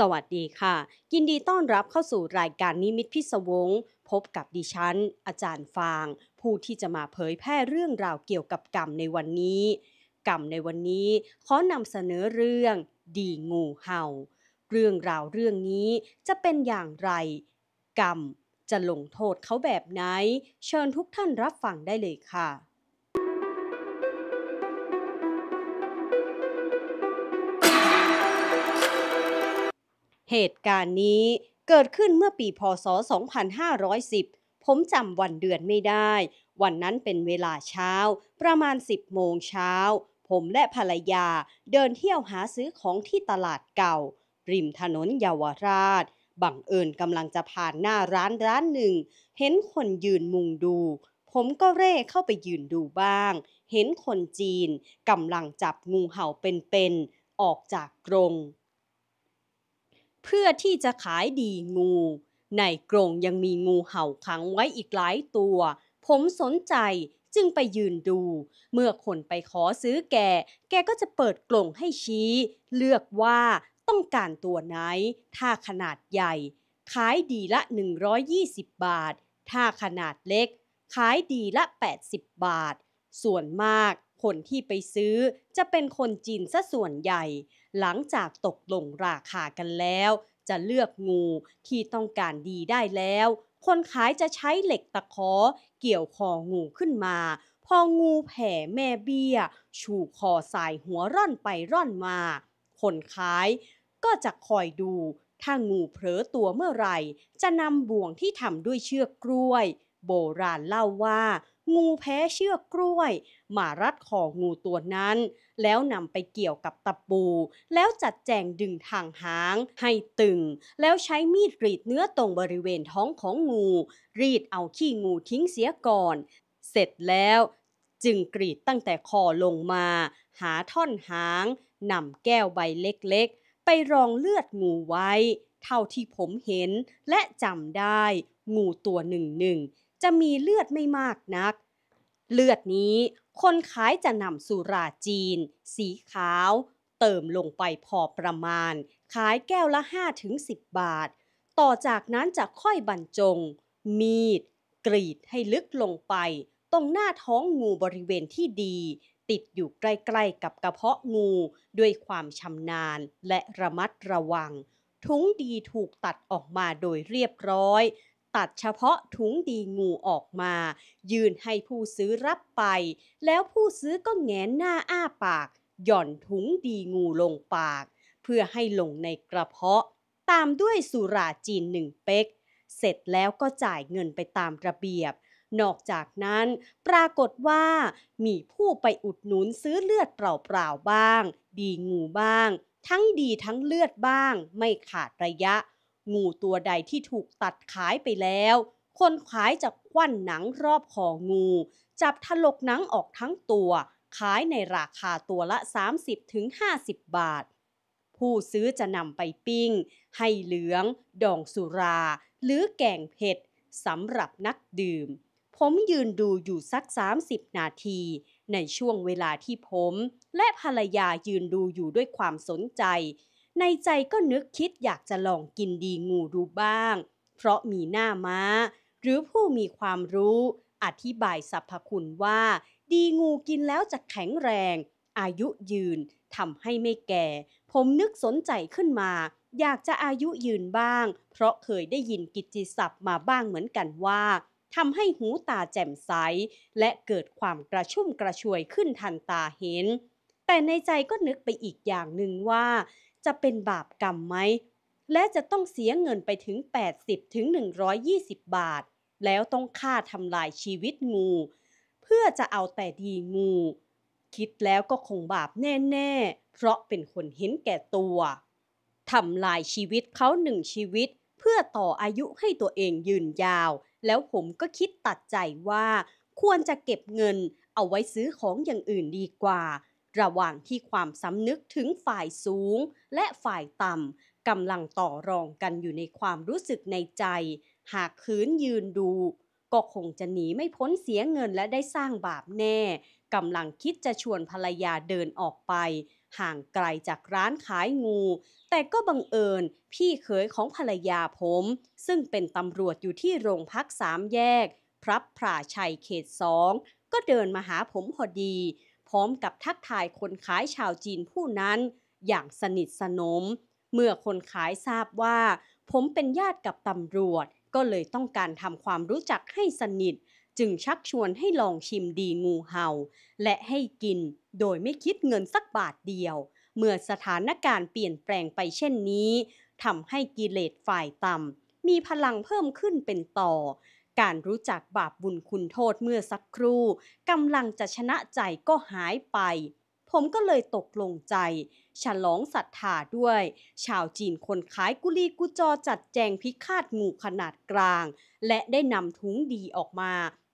สวัสดีค่ะ ยินดีต้อนรับเข้าสู่รายการนิมิตพิศวงพบกับดิฉัน อาจารย์ฟาง ผู้ที่จะมาเผยแพร่เรื่องราวเกี่ยวกับกรรมในวันนี้ กรรมในวันนี้ ขอนำเสนอเรื่องดีงูเห่า เรื่องราวเรื่องนี้จะเป็นอย่างไร กรรมจะลงโทษเขาแบบไหน เชิญทุกท่านรับฟังได้เลยค่ะเหตุการณ์นี้เกิดขึ้นเมื่อปีพศ 2510 ผมจำวันเดือนไม่ได้ วันนั้นเป็นเวลาเช้า ประมาณ 10โมงเช้า ผมและภรรยาเดินเที่ยวหาซื้อของที่ตลาดเก่า ริมถนนเยาวราช บังเอิญกำลังจะผ่านหน้าร้านร้านหนึ่ง เห็นคนยืนมุงดู ผมก็เร่เข้าไปยืนดูบ้าง เห็นคนจีน กำลังจับงูเห่าเป็นๆออกจากกรงเพื่อที่จะขายดีงู ในกรงยังมีงูเห่าขังไว้อีกหลายตัว ผมสนใจจึงไปยืนดู เมื่อคนไปขอซื้อแกแกก็จะเปิดกรงให้ชี้ เลือกว่าต้องการตัวไหน ถ้าขนาดใหญ่ ขายดีละ 120 บาท ถ้าขนาดเล็ก ขายดีละ 80 บาท ส่วนมากคนที่ไปซื้อจะเป็นคนจีนซะส่วนใหญ่หลังจากตกลงราคากันแล้ว จะเลือกงูที่ต้องการดีได้แล้ว คนขายจะใช้เหล็กตะขอเกี่ยวคองูขึ้นมา พองูแผ่แม่เบี้ยชูคอสายหัวร่อนไปร่อนมา คนขายก็จะคอยดู ถ้างูเผลอตัวเมื่อไหร่ จะนำบ่วงที่ทำด้วยเชือกกล้วย โบราณเล่าว่างูแพ้เชือกกล้วยมารัดคองูตัวนั้น แล้วนำไปเกี่ยวกับตะปู แล้วจัดแจงดึงทางหางให้ตึง แล้วใช้มีดรีดเนื้อตรงบริเวณท้องของงู รีดเอาขี้งูทิ้งเสียก่อน เสร็จแล้วจึงกรีดตั้งแต่คอลงมา หาท่อนหางนำแก้วใบเล็กๆ ไปรองเลือดงูไว้ เท่าที่ผมเห็นและจำได้งูตัวหนึ่งหนึ่งจะมีเลือดไม่มากนัก เลือดนี้คนขายจะนำสุราจีน สีขาว เติมลงไปพอประมาณ ขายแก้วละ5-10 บาท ต่อจากนั้นจะค่อยบรรจง มีด กรีดให้ลึกลงไป ตรงหน้าท้องงูบริเวณที่ดี ติดอยู่ใกล้ๆกับกระเพาะงูด้วยความชำนาญและระมัดระวัง ทุ้งดีถูกตัดออกมาโดยเรียบร้อยัดเฉพาะถุงดีงูออกมา ยื่นให้ผู้ซื้อรับไป แล้วผู้ซื้อก็แงนหน้าอ้าปาก หย่อนถุงดีงูลงปาก เพื่อให้ลงในกระเพาะ ตามด้วยสุราจีนหนึ่งเป๊กเสร็จแล้วก็จ่ายเงินไปตามระเบียบ นอกจากนั้น ปรากฏว่า มีผู้ไปอุดหนุนซื้อเลือดเปล่าๆบ้าง ดีงูบ้าง ทั้งดีทั้งเลือดบ้าง ไม่ขาดระยะงูตัวใดที่ถูกตัดขายไปแล้ว คนขายจะควันหนังรอบของู จับถลกหนังออกทั้งตัว ขายในราคาตัวละ 30-50 บาท ผู้ซื้อจะนำไปปิ้ง ให้เหลือง ดองสุรา หรือแกงเผ็ดสำหรับนักดื่ม ผมยืนดูอยู่สัก 30 นาที ในช่วงเวลาที่ผม และภรรยายืนดูอยู่ด้วยความสนใจในใจก็นึกคิดอยากจะลองกินดีงูดูบ้าง เพราะมีหน้าม้า หรือผู้มีความรู้ อธิบายสรรพคุณว่าดีงูกินแล้วจะแข็งแรง อายุยืนทำให้ไม่แก่ ผมนึกสนใจขึ้นมาอยากจะอายุยืนบ้าง เพราะเคยได้ยินกิจศัพท์มาบ้างเหมือนกันว่าทำให้หูตาแจ่มใสและเกิดความกระชุ่มกระชวยขึ้นทันตาเห็น แต่ในใจก็นึกไปอีกอย่างหนึ่งว่าจะเป็นบาปกรรมไหม และจะต้องเสียเงินไปถึง 80 ถึง 120 บาท แล้วต้องฆ่าทำลายชีวิตงู เพื่อจะเอาแต่ดีงู คิดแล้วก็คงบาปแน่ๆ เพราะเป็นคนเห็นแก่ตัวทำลายชีวิตเขาหนึ่งชีวิต เพื่อต่ออายุให้ตัวเองยืนยาว แล้วผมก็คิดตัดใจว่า ควรจะเก็บเงิน เอาไว้ซื้อของอย่างอื่นดีกว่าระหว่างที่ความสำนึกถึงฝ่ายสูงและฝ่ายต่ำกำลังต่อรองกันอยู่ในความรู้สึกในใจ หากขืนยืนดูก็คงจะหนีไม่พ้นเสียเงินและได้สร้างบาปแน่ กำลังคิดจะชวนภรรยาเดินออกไปห่างไกลจากร้านขายงู แต่ก็บังเอิญพี่เขยของภรรยาผมซึ่งเป็นตำรวจอยู่ที่โรงพักสามแยก พรับพราชัยเขตสองก็เดินมาหาผมพอดีร้อมกับทักทายคนขายชาวจีนผู้นั้น อย่างสนิทสนม เมื่อคนขายทราบว่า ผมเป็นญาติกับตำรวจ ก็เลยต้องการทำความรู้จักให้สนิท จึงชักชวนให้ลองชิมดีงูเห่า และให้กิน โดยไม่คิดเงินสักบาทเดียว เมื่อสถานการณ์เปลี่ยนแปลงไปเช่นนี้ทำให้กิเลสฝ่ายต่ำมีพลังเพิ่มขึ้นเป็นต่อการรู้จักบาปบุญคุณโทษเมื่อสักครู่กำลังจะชนะใจก็หายไป ผมก็เลยตกลงใจ ฉลองศรัทธาด้วย ชาวจีนคนขายกุลีกุจอจัดแจงพิฆาตงูขนาดกลาง และได้นำถุงดีออกมา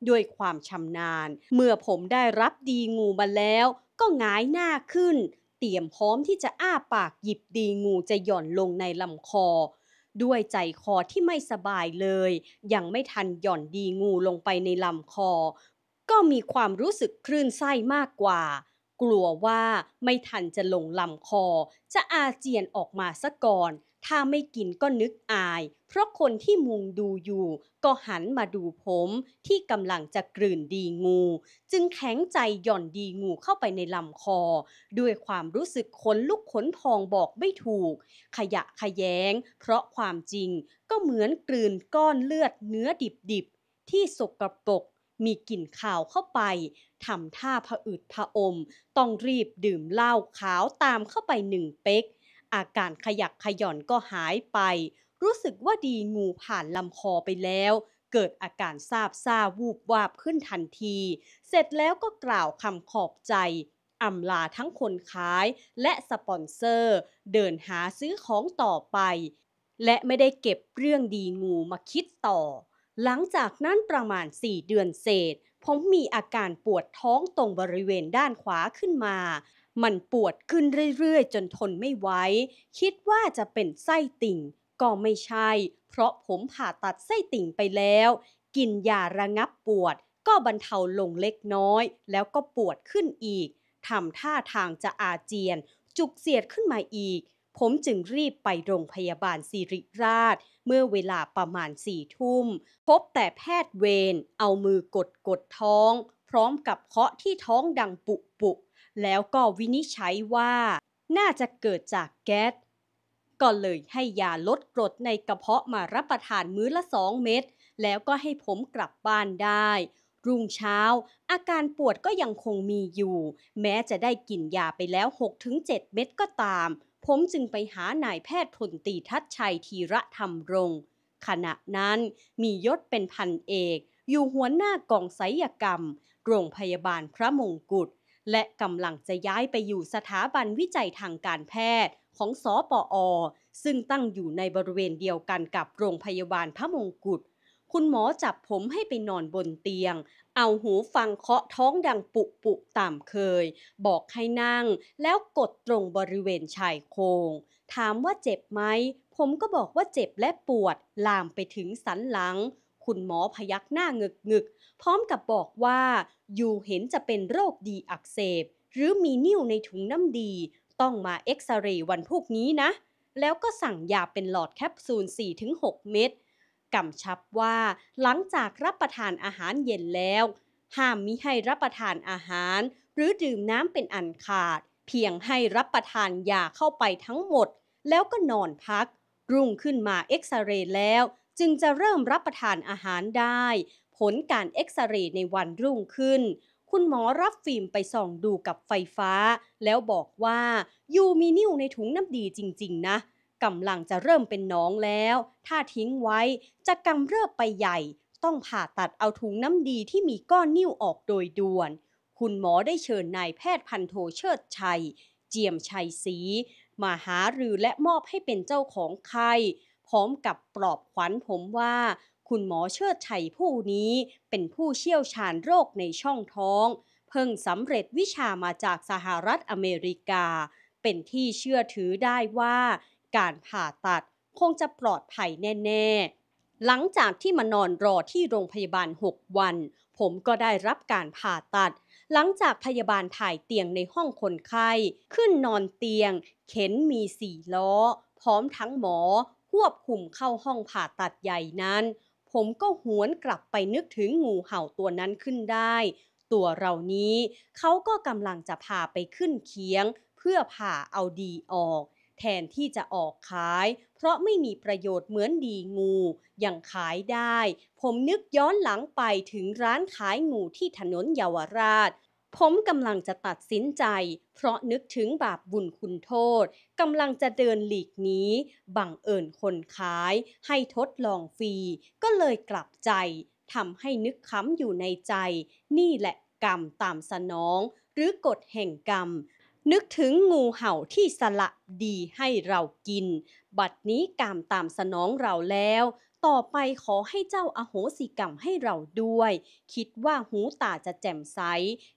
ด้วยความชำนาญ เมื่อผมได้รับดีงูมาแล้วก็งายหน้าขึ้น เตรียมพร้อมที่จะอ้าปากหยิบดีงูจะหย่อนลงในลำคอด้วยใจคอที่ไม่สบายเลย ยังไม่ทันหย่อนดีงูลงไปในลำคอ ก็มีความรู้สึกคลื่นไส้มากกว่า กลัวว่าไม่ทันจะลงลำคอ จะอาเจียนออกมาซะก่อนถ้าไม่กินก็นึกอาย เพราะคนที่มุงดูอยู่ก็หันมาดูผมที่กำลังจะกลืนดีงู จึงแข็งใจหย่อนดีงูเข้าไปในลำคอ ด้วยความรู้สึกขนลุกขนพองบอกไม่ถูก ขยะขยแยงเพราะความจริงก็เหมือนกลืนก้อนเลือดเนื้อดิบๆ ที่สกรปรกมีกลิ่นข่าวเข้าไป ทำท่าผะอืดผะอม ต้องรีบดื่มเหล้าขาวตามเข้าไปหนึ่งเป๊กอาการขยักขย่อนก็หายไป รู้สึกว่าดีงูผ่านลำคอไปแล้ว เกิดอาการซาบซาวูบวาบขึ้นทันที เสร็จแล้วก็กล่าวคำขอบใจอำลาทั้งคนขายและสปอนเซอร์ เดินหาซื้อของต่อไป และไม่ได้เก็บเรื่องดีงูมาคิดต่อ หลังจากนั้นประมาณ 4 เดือนเศษผมมีอาการปวดท้องตรงบริเวณด้านขวาขึ้นมามันปวดขึ้นเรื่อยๆ จนทนไม่ไหวคิดว่าจะเป็นไส้ติ่งก็ไม่ใช่ เพราะผมผ่าตัดไส้ติ่งไปแล้ว กินยาระงับปวด ก็บรรเทาลงเล็กน้อย แล้วก็ปวดขึ้นอีก ทำท่าทางจะอาเจียน จุกเสียดขึ้นมาอีก ผมจึงรีบไปโรงพยาบาลสิริราช เมื่อเวลาประมาณสี่ทุ่ม พบแต่แพทย์เวรเอามือกดกดท้อง พร้อมกับเคาะที่ท้องดังปุปุแล้วก็วินิจฉัยว่า น่าจะเกิดจากแก๊สก็เลยให้ยาลดกรดในกระเพาะมารับประทานมื้อละสองเม็ด แล้วก็ให้ผมกลับบ้านได้ รุ่งเช้า อาการปวดก็ยังคงมีอยู่ แม้จะได้กินยาไปแล้ว 6-7 เม็ดก็ตาม ผมจึงไปหานายแพทย์พลตีทัศชัยธีระธรรมรง ขณะนั้นมียศเป็นพันเอก อยู่หัวหน้ากองไสยกรรม โรงพยาบาลพระมงกุฎและกำลังจะย้ายไปอยู่สถาบันวิจัยทางการแพทย์ของสอปออ ซึ่งตั้งอยู่ในบริเวณเดียวกันกับโรงพยาบาลพระมงกุฎ คุณหมอจับผมให้ไปนอนบนเตียง เอาหูฟังเคาะท้องดังปุปุตามเคย บอกให้นั่ง แล้วกดตรงบริเวณชายโครงถามว่าเจ็บไหม ผมก็บอกว่าเจ็บและปวด ลามไปถึงสันหลังคุณหมอพยักหน้าเงึกเงึกพร้อมกับบอกว่าอยู่เห็นจะเป็นโรคดีอักเสบหรือมีนิ่วในถุงน้ำดี ต้องมาเอ็กซเรย์วันพวกนี้นะ แล้วก็สั่งยาเป็นหลอดแคปซูล4-6 เม็ดกำชับว่า หลังจากรับประทานอาหารเย็นแล้ว ห้ามมิให้รับประทานอาหาร หรือดื่มน้ำเป็นอันขาด เพียงให้รับประทานยาเข้าไปทั้งหมด แล้วก็นอนพัก รุ่งขึ้นมาเอ็กซเรย์แล้วจึงจะเริ่มรับประทานอาหารได้ ผลการเอ็กซเรย์ในวันรุ่งขึ้นคุณหมอรับฟิล์มไปส่องดูกับไฟฟ้า แล้วบอกว่ายูมีนิ่วในถุงน้ำดีจริงๆนะกำลังจะเริ่มเป็นน้องแล้ว ถ้าทิ้งไว้จะกำเริบไปใหญ่ ต้องผ่าตัดเอาถุงน้ำดีที่มีก้อนนิ่วออกโดยด่วน คุณหมอได้เชิญนายแพทย์พันโทเชิดชัยเจียมชัยศรีมาหารือและมอบให้เป็นเจ้าของไข้ร้อมกับปลอบขวัญผมว่า คุณหมอเชิดชัยผู้นี้ เป็นผู้เชี่ยวชาญโรคในช่องท้อง เพิ่งสำเร็จวิชามาจากสหรัฐอเมริกา เป็นที่เชื่อถือได้ว่า การผ่าตัดคงจะปลอดภัยแน่ ๆ หลังจากที่มานอนรอที่โรงพยาบาล 6 วัน ผมก็ได้รับการผ่าตัด หลังจากพยาบาลถ่ายเตียงในห้องคนไข้ ขึ้นนอนเตียง เข็นมีสี่ล้อ พร้อมทั้งหมอควบคุมเข้าห้องผ่าตัดใหญ่นั้น ผมก็หวนกลับไปนึกถึงงูเห่าตัวนั้นขึ้นได้ ตัวเรานี้เขาก็กำลังจะพาไปขึ้นเคียงเพื่อผ่าเอาดีออก แทนที่จะออกขาย เพราะไม่มีประโยชน์เหมือนดีงู ยังขายได้ ผมนึกย้อนหลังไปถึงร้านขายงูที่ถนนเยาวราชผมกำลังจะตัดสินใจเพราะนึกถึงบาปบุญคุณโทษกำลังจะเดินหลีกนี้บังเอิญคนขายให้ทดลองฟรีก็เลยกลับใจทำให้นึกค้ำอยู่ในใจนี่แหละกรรมตามสนองหรือกฎแห่งกรรมนึกถึงงูเห่าที่สละดีให้เรากินบัดนี้กรรมตามสนองเราแล้วต่อไปขอให้เจ้าอโหสิกรรมให้เราด้วย คิดว่าหูตาจะแจ่มใส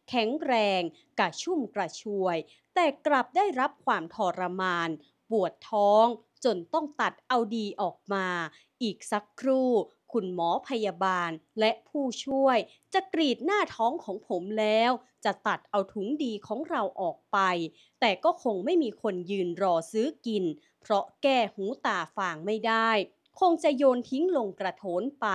แข็งแรงกระชุ่มกระชวย แต่กลับได้รับความทรมานปวดท้องจนต้องตัดเอาดีออกมา อีกสักครู่ คุณหมอพยาบาล และผู้ช่วย จะกรีดหน้าท้องของผมแล้ว จะตัดเอาถุงดีของเราออกไป แต่ก็คงไม่มีคนยืนรอซื้อกิน เพราะแก้หูตาฟางไม่ได้คงจะโยนทิ้งลงกระโถนไป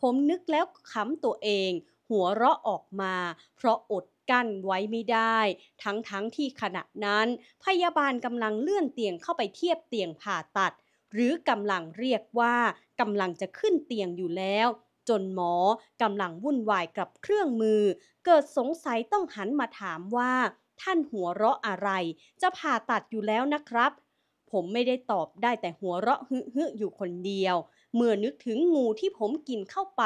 ผมนึกแล้วขำตัวเอง หัวเราะออกมาเพราะอดกั้นไว้ไม่ได้ ทั้งๆทที่ขณะนั้น พยาบาลกำลังเลื่อนเตียงเข้าไปเทียบเตียงผ่าตัด หรือกำลังเรียกว่ากำลังจะขึ้นเตียงอยู่แล้ว จนหมอกำลังวุ่นวายกับเครื่องมือ เกิดสงสัยต้องหันมาถามว่า ท่านหัวเราะอะไรจะผ่าตัดอยู่แล้วนะครับผมไม่ได้ตอบได้แต่หัวเราะฮึฮึอยู่คนเดียว เมื่อนึกถึงงูที่ผมกินเข้าไป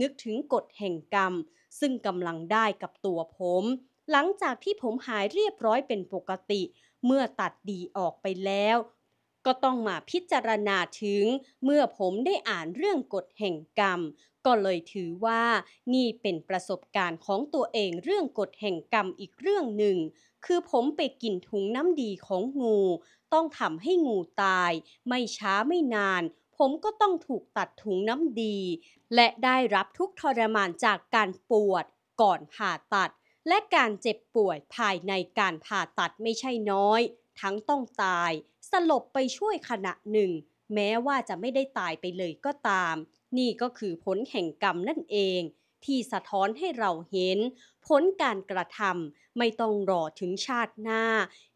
นึกถึงกฎแห่งกรรม ซึ่งกำลังได้กับตัวผม หลังจากที่ผมหายเรียบร้อยเป็นปกติ เมื่อตัดดีออกไปแล้ว ก็ต้องมาพิจารณาถึง เมื่อผมได้อ่านเรื่องกฎแห่งกรรม ก็เลยถือว่านี่เป็นประสบการณ์ของตัวเองเรื่องกฎแห่งกรรมอีกเรื่องหนึ่งคือผมไปกินถุงน้ำดีของงู ต้องทำให้งูตาย ไม่ช้าไม่นาน ผมก็ต้องถูกตัดถุงน้ำดี และได้รับทุกทรมานจากการปวดก่อนผ่าตัด และการเจ็บป่วยภายในการผ่าตัดไม่ใช่น้อย ทั้งต้องตาย สลบไปช่วยขณะหนึ่ง แม้ว่าจะไม่ได้ตายไปเลยก็ตาม นี่ก็คือผลแห่งกรรมนั่นเอง ที่สะท้อนให้เราเห็นพ้นการกระทำไม่ต้องรอถึงชาติหน้า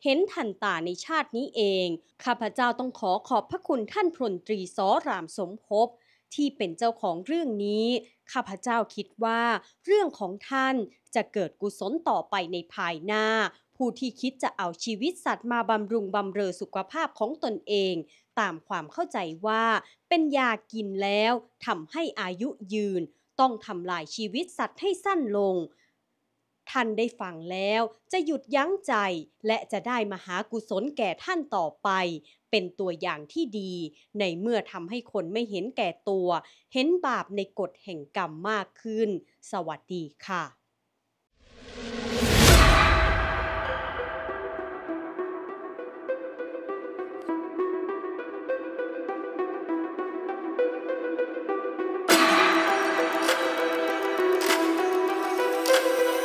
เห็นทันตาในชาตินี้เองข้าพเจ้าต้องขอขอบพระคุณท่านพลตรีซอรามสมภพที่เป็นเจ้าของเรื่องนี้ข้าพเจ้าคิดว่า เรื่องของท่านจะเกิดกุศลต่อไปในภายหน้า ผู้ที่คิดจะเอาชีวิตสัตว์มาบำรุงบำเรอสุขภาพของตนเอง ตามความเข้าใจว่า เป็นยากินแล้วทำให้อายุยืนต้องทำลายชีวิตสัตว์ให้สั้นลงท่านได้ฟังแล้ว จะหยุดยั้งใจและจะได้มหากุศลแก่ท่านต่อไป เป็นตัวอย่างที่ดี ในเมื่อทำให้คนไม่เห็นแก่ตัว เห็นบาปในกฎแห่งกรรมมากขึ้น สวัสดีค่ะ